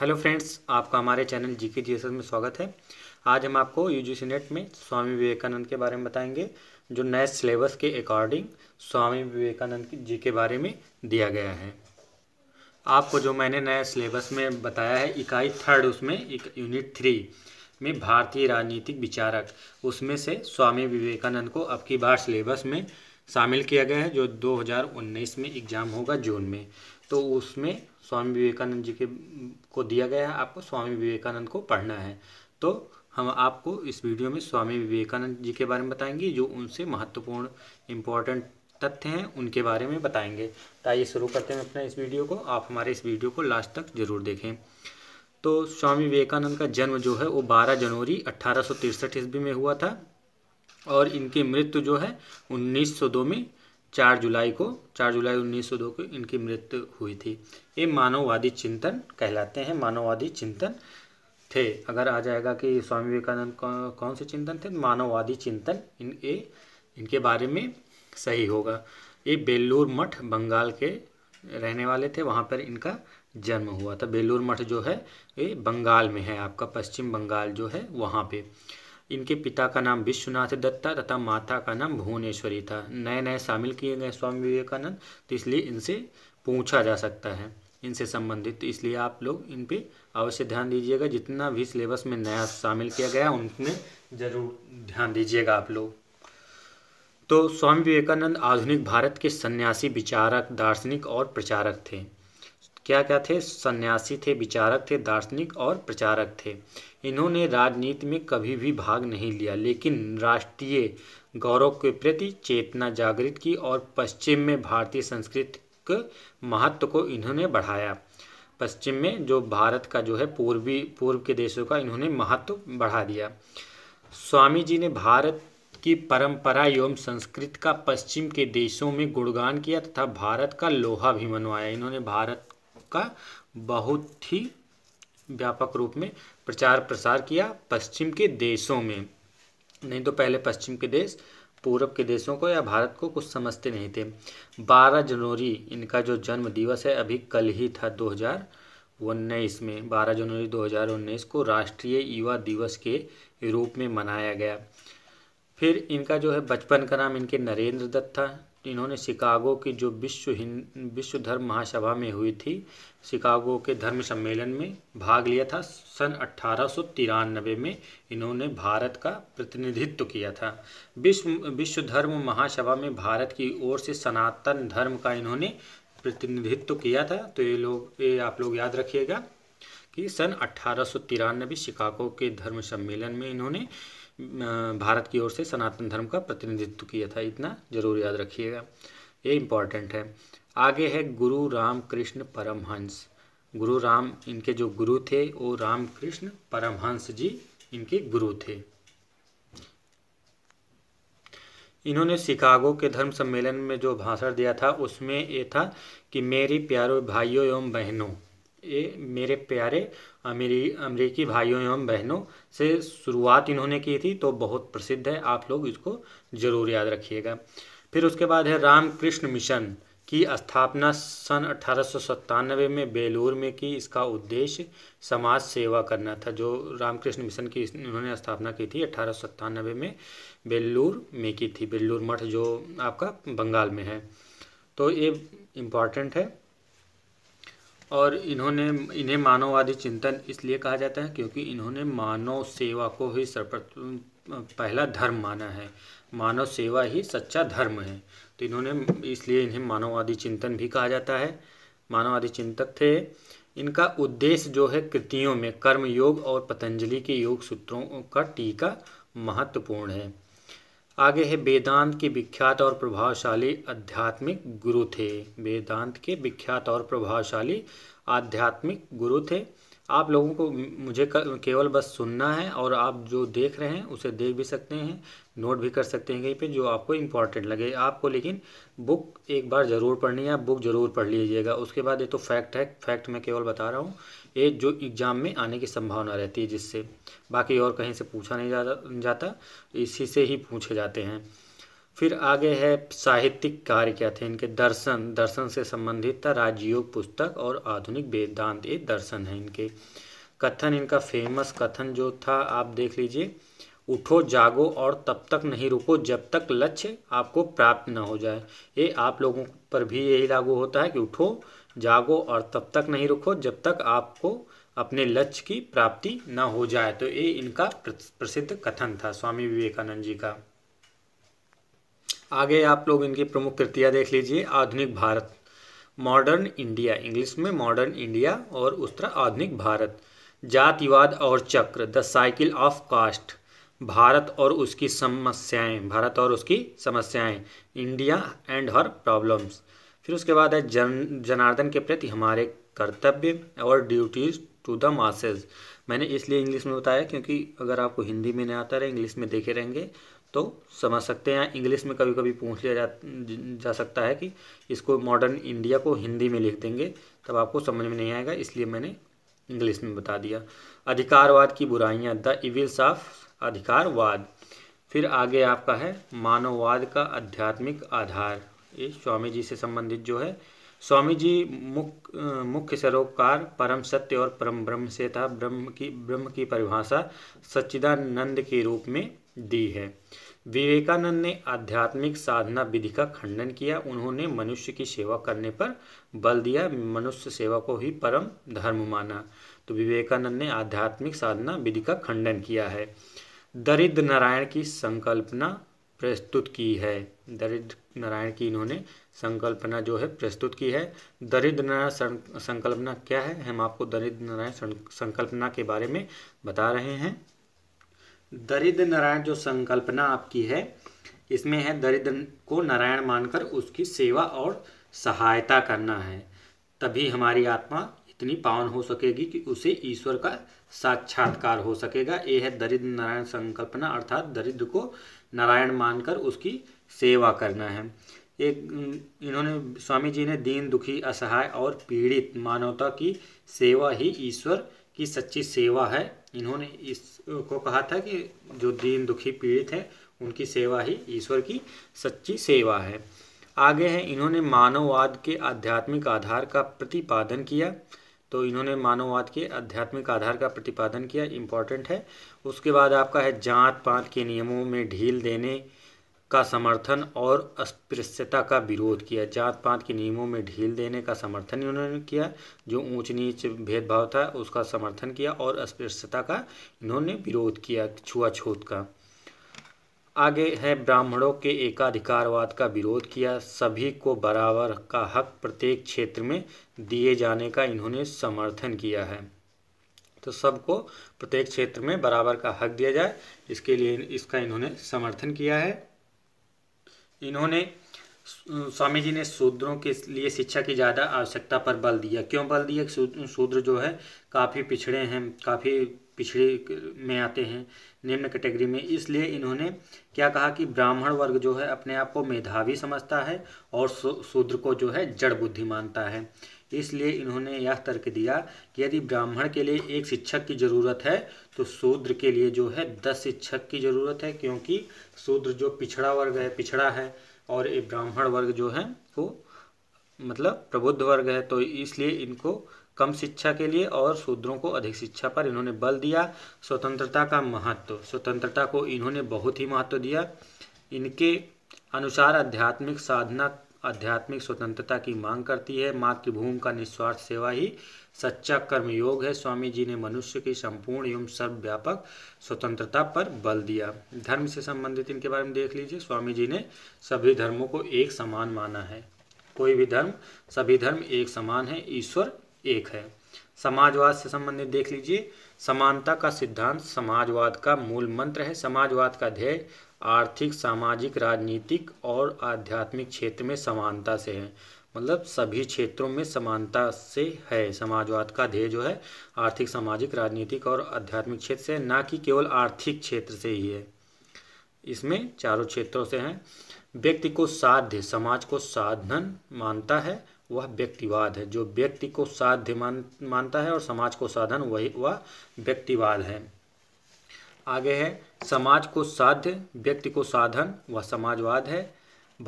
hello friends आपका हमारे channel जी के जी में स्वागत है आज हम आपको यू जी नेट में स्वामी विवेकानंद के बारे में बताएंगे जो नए सिलेबस के अकॉर्डिंग स्वामी विवेकानंद जी के बारे में दिया गया है आपको जो मैंने नया सिलेबस में बताया है इकाई थर्ड उसमें एक यूनिट थ्री में भारतीय राजनीतिक विचारक उसमें से स्वामी विवेकानंद को अब की बार सिलेबस में शामिल किया गया है जो 2019 में एग्ज़ाम होगा जून में तो उसमें स्वामी विवेकानंद जी के को दिया गया है आपको स्वामी विवेकानंद को पढ़ना है तो हम आपको इस वीडियो में स्वामी विवेकानंद जी के बारे में बताएंगे जो उनसे महत्वपूर्ण इम्पोर्टेंट तथ्य हैं उनके बारे में बताएंगे तो आइए शुरू करते हैं अपना इस वीडियो को आप हमारे इस वीडियो को लास्ट तक जरूर देखें तो स्वामी विवेकानंद का जन्म जो है वो 12 जनवरी अट्ठारह ईस्वी में हुआ था और इनकी मृत्यु जो है 1902 में चार जुलाई को चार जुलाई 1902 को इनकी मृत्यु हुई थी ये मानववादी चिंतन कहलाते हैं मानववादी चिंतन थे अगर आ जाएगा कि स्वामी विवेकानंद कौन से चिंतन थे मानववादी चिंतन इन ये इनके बारे में सही होगा ये बेलूर मठ बंगाल के रहने वाले थे वहाँ पर इनका जन्म हुआ था बेलूर मठ जो है ये बंगाल में है आपका पश्चिम बंगाल जो है वहाँ पर इनके पिता का नाम विश्वनाथ दत्ता तथा माता का नाम भुवनेश्वरी था नए नए शामिल किए गए स्वामी विवेकानंद तो इसलिए इनसे पूछा जा सकता है इनसे संबंधित तो इसलिए आप लोग इन पर अवश्य ध्यान दीजिएगा जितना भी सिलेबस में नया शामिल किया गया उनमें ज़रूर ध्यान दीजिएगा आप लोग तो स्वामी विवेकानंद आधुनिक भारत के सन्यासी विचारक दार्शनिक और प्रचारक थे क्या क्या थे सन्यासी थे विचारक थे दार्शनिक और प्रचारक थे इन्होंने राजनीति में कभी भी भाग नहीं लिया लेकिन राष्ट्रीय गौरव के प्रति चेतना जागृत की और पश्चिम में भारतीय संस्कृति के महत्व को इन्होंने बढ़ाया पश्चिम में जो भारत का जो है पूर्वी पूर्व के देशों का इन्होंने महत्व बढ़ा दिया स्वामी जी ने भारत की परंपरा एवं संस्कृत का पश्चिम के देशों में गुणगान किया तथा भारत का लोहा भी मनवाया इन्होंने भारत का बहुत ही व्यापक रूप में प्रचार प्रसार किया पश्चिम के देशों में नहीं तो पहले पश्चिम के देश पूरब के देशों को या भारत को कुछ समझते नहीं थे 12 जनवरी इनका जो जन्म दिवस है अभी कल ही था दो हज़ार उन्नीस में 12 जनवरी 2019 को राष्ट्रीय युवा दिवस के रूप में मनाया गया फिर इनका जो है बचपन का नाम इनके नरेंद्र दत्त था इन्होंने शिकागो की जो विश्व हिंद विश्व धर्म महासभा में हुई थी शिकागो के धर्म सम्मेलन में भाग लिया था सन अट्ठारह में इन्होंने भारत का प्रतिनिधित्व किया था विश्व विश्व धर्म महासभा में भारत की ओर से सनातन धर्म का इन्होंने प्रतिनिधित्व किया था तो ये लोग ये आप लोग याद रखिएगा कि सन अट्ठारह शिकागो के धर्म सम्मेलन में इन्होंने भारत की ओर से सनातन धर्म का प्रतिनिधित्व किया था इतना जरूर याद रखिएगा ये इम्पॉर्टेंट है आगे है गुरु रामकृष्ण परमहंस गुरु राम इनके जो गुरु थे वो रामकृष्ण परमहंस जी इनके गुरु थे इन्होंने शिकागो के धर्म सम्मेलन में जो भाषण दिया था उसमें ये था कि मेरी प्यारों भाइयों एवं बहनों ए, मेरे प्यारे अमेरी अमरीकी भाइयों एवं बहनों से शुरुआत इन्होंने की थी तो बहुत प्रसिद्ध है आप लोग इसको ज़रूर याद रखिएगा फिर उसके बाद है रामकृष्ण मिशन की स्थापना सन अठारह में बेलूर में की इसका उद्देश्य समाज सेवा करना था जो रामकृष्ण मिशन की इन्होंने स्थापना की थी अठारह में बेलूर में की थी बेलूर मठ जो आपका बंगाल में है तो ये इम्पॉर्टेंट है और इन्होंने इन्हें मानववादी चिंतन इसलिए कहा जाता है क्योंकि इन्होंने मानव सेवा को ही सर्वप्रथम पहला धर्म माना है मानव सेवा ही सच्चा धर्म है तो इन्होंने इसलिए इन्हें मानववादी चिंतन भी कहा जाता है मानववादी चिंतक थे इनका उद्देश्य जो है कृतियों में कर्म योग और पतंजलि के योग सूत्रों का टीका महत्वपूर्ण है आगे है वेदांत के विख्यात और प्रभावशाली आध्यात्मिक गुरु थे वेदांत के विख्यात और प्रभावशाली आध्यात्मिक गुरु थे आप लोगों को मुझे केवल बस सुनना है और आप जो देख रहे हैं उसे देख भी सकते हैं नोट भी कर सकते हैं कहीं पे जो आपको इम्पॉर्टेंट लगे आपको लेकिन बुक एक बार ज़रूर पढ़नी है बुक ज़रूर पढ़ लीजिएगा उसके बाद ये तो फैक्ट है फैक्ट मैं केवल बता रहा हूँ ये जो एग्ज़ाम में आने की संभावना रहती है जिससे बाकी और कहीं से पूछा नहीं जाता इसी से ही पूछे जाते हैं फिर आगे है साहित्यिक कार्य क्या थे इनके दर्शन दर्शन से संबंधित था राजयोग पुस्तक और आधुनिक वेदांत ये दर्शन है इनके कथन इनका फेमस कथन जो था आप देख लीजिए उठो जागो और तब तक नहीं रुको जब तक लक्ष्य आपको प्राप्त न हो जाए ये आप लोगों पर भी यही लागू होता है कि उठो जागो और तब तक नहीं रुको जब तक आपको अपने लक्ष्य की प्राप्ति न हो जाए तो ये इनका प्रसिद्ध कथन था स्वामी विवेकानंद जी का आगे आप लोग इनकी प्रमुख कृतियाँ देख लीजिए आधुनिक भारत मॉडर्न इंडिया इंग्लिश में मॉडर्न इंडिया और उस तरह आधुनिक भारत जातिवाद और चक्र the cycle of caste Bharat और उसकी समस्याएं भारत और उसकी समस्याएं इंडिया एंड हर प्रॉब्लम्स फिर उसके बाद है जन जनार्दन के प्रति हमारे कर्तव्य और ड्यूटीज टू द मासेज मैंने इसलिए इंग्लिश में बताया क्योंकि अगर आपको हिंदी में नहीं आता रहे इंग्लिश में देखे रहेंगे तो समझ सकते हैं इंग्लिश में कभी कभी पूछ लिया जा जा सकता है कि इसको मॉडर्न इंडिया को हिंदी में लिख देंगे तब आपको समझ में नहीं आएगा इसलिए मैंने इंग्लिश में बता दिया अधिकारवाद की बुराइयाँ द इविल्स ऑफ अधिकारवाद फिर आगे आपका है मानववाद का आध्यात्मिक आधार ये स्वामी जी से संबंधित जो है स्वामी जी मुख मुख्य सरोकार परम सत्य और परम ब्रह्म से था ब्रह्म की ब्रह्म की परिभाषा सच्चिदानंद के रूप में दी है विवेकानंद ने आध्यात्मिक साधना विधि का खंडन किया उन्होंने मनुष्य की सेवा करने पर बल दिया मनुष्य सेवा को ही परम धर्म माना तो विवेकानंद ने आध्यात्मिक साधना विधि का खंडन किया है दरिद्र नारायण की संकल्पना प्रस्तुत की है दरिद्र नारायण की इन्होंने संकल्पना जो है प्रस्तुत की है दरिद्र नारायण संकल्पना क्या है हम आपको दरिद्र नारायण संकल्पना के बारे में बता रहे हैं दरिद्र नारायण जो संकल्पना आपकी है इसमें है दरिद्र को नारायण मानकर उसकी सेवा और सहायता करना है तभी हमारी आत्मा इतनी पावन हो सकेगी कि उसे ईश्वर का साक्षात्कार हो सकेगा ये है दरिद्र नारायण संकल्पना अर्थात दरिद्र को नारायण मानकर उसकी सेवा करना है एक इन्होंने स्वामी जी ने दीन दुखी असहाय और पीड़ित मानवता की सेवा ही ईश्वर की सच्ची सेवा है इन्होंने इसको कहा था कि जो दीन दुखी पीड़ित हैं उनकी सेवा ही ईश्वर की सच्ची सेवा है आगे हैं इन्होंने मानववाद के आध्यात्मिक आधार का प्रतिपादन किया तो इन्होंने मानववाद के आध्यात्मिक आधार का प्रतिपादन किया इम्पॉर्टेंट है उसके बाद आपका है जात पात के नियमों में ढील देने का समर्थन और अस्पृश्यता का विरोध किया जात पात के नियमों में ढील देने का समर्थन इन्होंने किया जो ऊंच नीच भेदभाव था उसका समर्थन किया और अस्पृश्यता का इन्होंने विरोध किया छुआछूत का आगे है ब्राह्मणों के एकाधिकारवाद का विरोध किया सभी को बराबर का हक प्रत्येक क्षेत्र में दिए जाने का इन्होंने समर्थन किया है तो सबको प्रत्येक क्षेत्र में बराबर का हक दिया जाए इसके लिए इसका इन्होंने समर्थन किया है इन्होंने स्वामी जी ने शूद्रों के लिए शिक्षा की ज़्यादा आवश्यकता पर बल दिया क्यों बल दिया शूद्र जो है काफ़ी पिछड़े हैं काफ़ी पिछड़े में आते हैं निम्न कैटेगरी में इसलिए इन्होंने क्या कहा कि ब्राह्मण वर्ग जो है अपने आप को मेधावी समझता है और शूद्र को जो है जड़ बुद्धि मानता है इसलिए इन्होंने यह तर्क दिया कि यदि ब्राह्मण के लिए एक शिक्षक की ज़रूरत है तो शूद्र के लिए जो है दस शिक्षक की ज़रूरत है क्योंकि शूद्र जो पिछड़ा वर्ग है पिछड़ा है और ये ब्राह्मण वर्ग जो है वो मतलब प्रबुद्ध वर्ग है तो इसलिए इनको कम शिक्षा के लिए और शूद्रों को अधिक शिक्षा पर इन्होंने बल दिया स्वतंत्रता का महत्व स्वतंत्रता को इन्होंने बहुत ही महत्व दिया इनके अनुसार आध्यात्मिक साधना आध्यात्मिक स्वतंत्रता की मांग करती है मातृभूमि का निस्वार्थ सेवा ही सच्चा कर्मयोग है स्वामी जी ने मनुष्य की संपूर्ण एवं सर्वव्यापक स्वतंत्रता पर बल दिया धर्म से संबंधित इनके बारे में देख लीजिए स्वामी जी ने सभी धर्मों को एक समान माना है कोई भी धर्म सभी धर्म एक समान है ईश्वर एक है समाजवाद से संबंधित देख लीजिए समानता का सिद्धांत समाजवाद का मूल मंत्र है समाजवाद का ध्येय आर्थिक सामाजिक राजनीतिक और आध्यात्मिक क्षेत्र में समानता से है मतलब सभी क्षेत्रों में समानता से है समाजवाद का ध्येय जो है आर्थिक सामाजिक राजनीतिक और आध्यात्मिक क्षेत्र से ना कि केवल आर्थिक क्षेत्र से ही है इसमें चारों क्षेत्रों से हैं व्यक्ति को साध्य समाज को साधन मानता है वह व्यक्तिवाद है जो व्यक्ति को साध्य मान मानता है और समाज को साधन वही वह व्यक्तिवाद है आगे है समाज को साध्य व्यक्ति को साधन वह समाजवाद है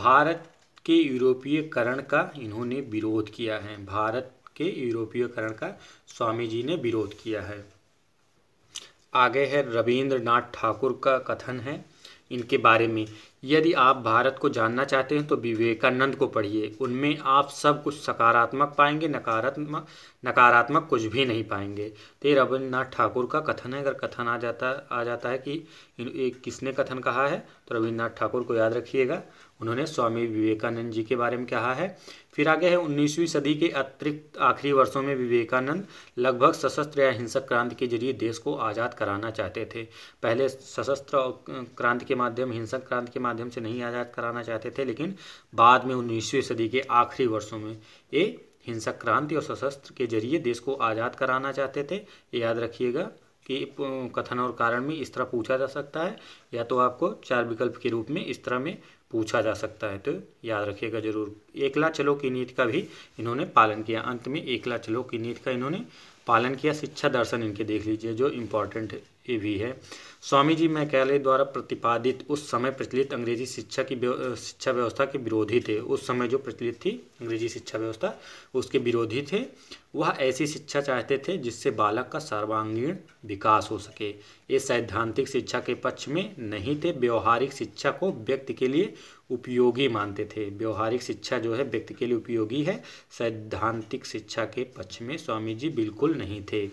भारत के यूरोपीयकरण का इन्होंने विरोध किया है भारत के यूरोपीयकरण का स्वामी जी ने विरोध किया है आगे है रविंद्रनाथ ठाकुर का कथन है इनके बारे में यदि आप भारत को जानना चाहते हैं तो विवेकानंद को पढ़िए उनमें आप सब कुछ सकारात्मक पाएंगे नकारात्मक नकारात्मक कुछ भी नहीं पाएंगे तो ये रविन्द्रनाथ ठाकुर का कथन है अगर कथन आ जाता आ जाता है कि एक किसने कथन कहा है तो रविन्द्रनाथ ठाकुर को याद रखिएगा उन्होंने स्वामी विवेकानंद जी के बारे में कहा है फिर आगे है 19वीं सदी के अतिरिक्त आखिरी वर्षों में विवेकानंद लगभग सशस्त्र या हिंसक क्रांति के जरिए देश को आज़ाद कराना चाहते थे पहले सशस्त्र क्रांति के माध्यम हिंसक क्रांति के माध्यम से नहीं आज़ाद कराना चाहते थे लेकिन बाद में उन्नीसवीं सदी के आखिरी वर्षों में ये हिंसक क्रांति और सशस्त्र के जरिए देश को आज़ाद कराना चाहते थे ये याद रखिएगा कि कथन और कारण में इस तरह पूछा जा सकता है या तो आपको चार विकल्प के रूप में इस तरह में पूछा जा सकता है तो याद रखिएगा जरूर एकला चलो की नीति का भी इन्होंने पालन किया अंत में एकला चलो की नीति का इन्होंने पालन किया शिक्षा दर्शन इनके देख लीजिए जो इम्पोर्टेंट ये भी है स्वामी जी मैकाले द्वारा प्रतिपादित उस समय प्रचलित अंग्रेजी शिक्षा की शिक्षा व्यवस्था के विरोधी थे उस समय जो प्रचलित थी अंग्रेजी शिक्षा व्यवस्था उसके विरोधी थे वह ऐसी शिक्षा चाहते थे जिससे बालक का सर्वांगीण विकास हो सके ये सैद्धांतिक शिक्षा के पक्ष में नहीं थे व्यवहारिक शिक्षा को व्यक्ति के लिए उपयोगी मानते थे व्यवहारिक शिक्षा जो है व्यक्ति के लिए उपयोगी है सैद्धांतिक शिक्षा के पक्ष में स्वामी जी बिल्कुल नहीं थे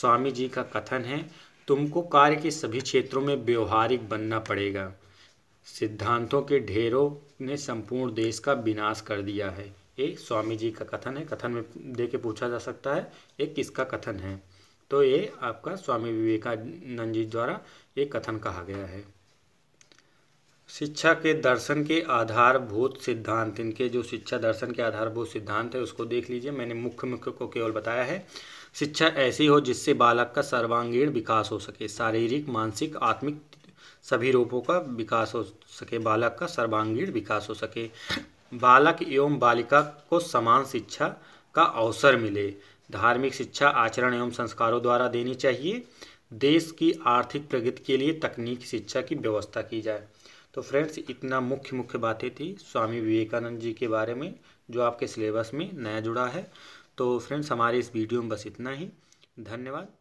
स्वामी जी का कथन है तुमको कार्य के सभी क्षेत्रों में व्यवहारिक बनना पड़ेगा सिद्धांतों के ढेरों ने संपूर्ण देश का विनाश कर दिया है ये स्वामी जी का कथन है कथन में दे के पूछा जा सकता है ये किसका कथन है तो ये आपका स्वामी विवेकानंद जी द्वारा ये कथन कहा गया है शिक्षा के दर्शन के आधारभूत सिद्धांत इनके जो शिक्षा दर्शन के आधारभूत सिद्धांत है उसको देख लीजिए मैंने मुख्य मुख्य को केवल बताया है शिक्षा ऐसी हो जिससे बालक का सर्वांगीण विकास हो सके शारीरिक मानसिक आत्मिक सभी रूपों का विकास हो सके बालक का सर्वांगीण विकास हो सके बालक एवं बालिका को समान शिक्षा का अवसर मिले धार्मिक शिक्षा आचरण एवं संस्कारों द्वारा देनी चाहिए देश की आर्थिक प्रगति के लिए तकनीकी शिक्षा की व्यवस्था की जाए तो फ्रेंड्स इतना मुख्य मुख्य बातें थी स्वामी विवेकानंद जी के बारे में जो आपके सिलेबस में नया जुड़ा है तो फ्रेंड्स हमारे इस वीडियो में बस इतना ही धन्यवाद